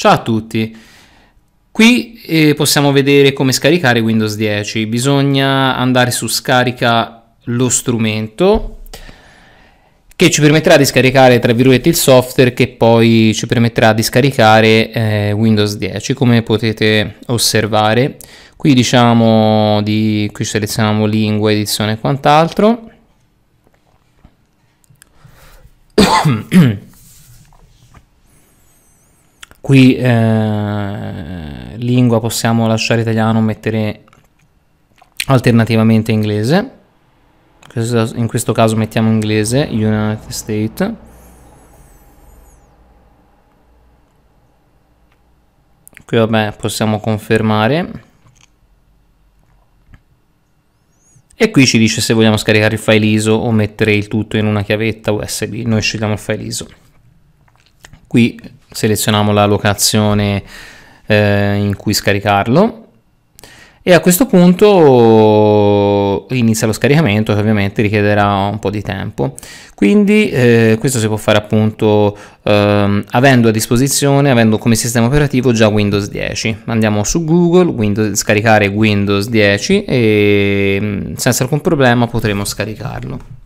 Ciao a tutti! Qui eh, possiamo vedere come scaricare Windows 10. Bisogna andare su scarica lo strumento che ci permetterà di scaricare tra virgolette il software che poi ci permetterà di scaricare eh, Windows 10 come potete osservare. Qui diciamo di qui selezioniamo lingua, edizione e quant'altro. Qui eh, lingua possiamo lasciare italiano, mettere alternativamente inglese. In questo caso mettiamo inglese, United States. Qui vabbè possiamo confermare. E qui ci dice se vogliamo scaricare il file ISO o mettere il tutto in una chiavetta USB. Noi scegliamo il file ISO. Qui selezioniamo la locazione eh, in cui scaricarlo e a questo punto inizia lo scaricamento che ovviamente richiederà un po' di tempo quindi eh, questo si può fare appunto eh, avendo a disposizione avendo come sistema operativo già Windows 10 andiamo su Google Windows, scaricare Windows 10 e mm, senza alcun problema potremo scaricarlo